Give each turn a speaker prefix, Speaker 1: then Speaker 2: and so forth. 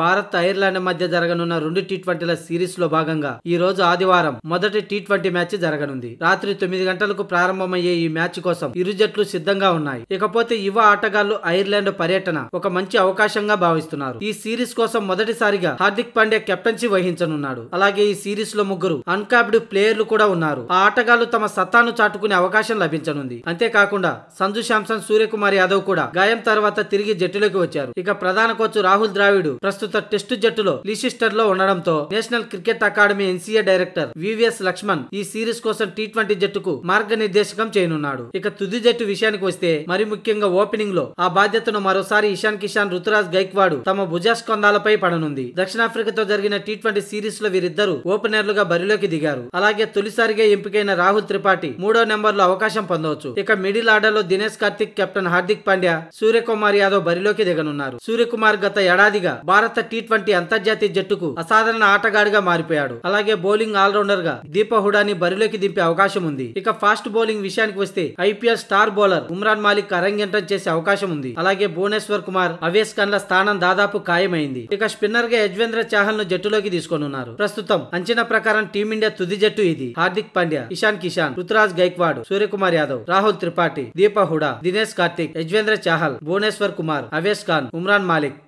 Speaker 1: Bharat Ireland మధ్య జరగనున్న రెండు టీ ట్వంటీల సిరీస్ లో భాగంగా ఈ రోజు ఆదివారం మొదటి టీ ట్వంటీ మ్యాచ్ జరగనుంది రాత్రి తొమ్మిది గంటలకు ప్రారంభమయ్యే ఈ మ్యాచ్ కోసం ఇరు జట్లు సిద్ధంగా ఉన్నాయి ఇకపోతే యువ ఆటగాళ్లు ఐర్లాండ్ పర్యటన ఒక మంచి అవకాశంగా భావిస్తున్నారు ఈ సిరీస్ కోసం మొదటిసారిగా హార్దిక్ పాండ్యా కెప్టెన్సీ వహించనున్నాడు అలాగే ఈ సిరీస్ లో ముగ్గురు అన్కాప్డ్ ప్లేయర్లు కూడా ఉన్నారు ఆ ఆటగాళ్లు తమ సత్తాను చాటుకునే అవకాశం లభించనుంది అంతేకాకుండా సంజు శాంసన్ సూర్యకుమార్ యాదవ్ కూడా గాయం తర్వాత తిరిగి జట్టులోకి వచ్చారు ఇక ప్రధాన కోచ్ రాహుల్ ద్రావిడ్ ప్రస్తుతం ప్రస్తుత టెస్టు జట్టులో లీసిస్టర్ లో ఉండడంతో national cricket academy NCA director VVS Laxman ఈ సిరీస్ కోసం టీ ట్వంటీ జట్టుకు మార్గనిర్దేశకం చేయనున్నాడు ఇక తుది జట్టు విషయానికి వస్తే మరి ముఖ్యంగా ఓపెనింగ్ లో ఆ బాధ్యతను మరోసారి ఇషాన్ కిషాన్ రుతురాజ్ గైక్వాడ్ తమ భుజాస్కందాలపై పడనుంది దక్షిణాఫ్రికాతో జరిగిన టీ ట్వంటీ సిరీస్ లో వీరిద్దరూ ఓపెనర్లుగా బరిలోకి దిగారు అలాగే తొలిసారిగా ఎంపికైన రాహుల్ త్రిపాఠి మూడో లో అవకాశం పొందవచ్చు ఇక మిడిల్ ఆర్డర్ లో దినేష్ కార్తిక్ కెప్టెన్ హార్దిక్ పాండ్యా సూర్యకుమార్ యాదవ్ బరిలోకి దిగనున్నారు సూర్యకుమార్ గత ఏడాదిగా భారత భారత టీ ట్వంటీ అంతర్జాతీయ జట్టుకు అసాధారణ ఆటగాడిగా మారిపోయాడు అలాగే బౌలింగ్ ఆల్రౌండర్ గా దీప హుడాని బరిలోకి దింపే అవకాశం ఉంది ఇక ఫాస్ట్ బౌలింగ్ విషయానికి వస్తే IPL star bowler Umran Malik అరంగేంటం చేసే అవకాశం ఉంది అలాగే భువనేశ్వర్ కుమార్ అవేస్ ఖాన్ల స్థానం దాదాపు ఖాయమైంది ఇక స్పిన్నర్ గా యజ్వేంద్ర చాహల్ ను జట్టులోకి తీసుకోనున్నారు ప్రస్తుతం అంచనా ప్రకారం టీమిండియా తుది జట్టు ఇది హార్దిక్ పాండ్యా ఇషాన్ కిషాన్ రుతురాజ్ గైక్వాడ్ సూర్యకుమార్ యాదవ్ రాహుల్ త్రిపాఠి దీప హుడా దినేష్ కార్తిక్ యజ్వేంద్ర చాహల్ భువనేశ్వర్ కుమార్ అవేష్ ఖాన్ ఉమ్రాన్ మాలిక్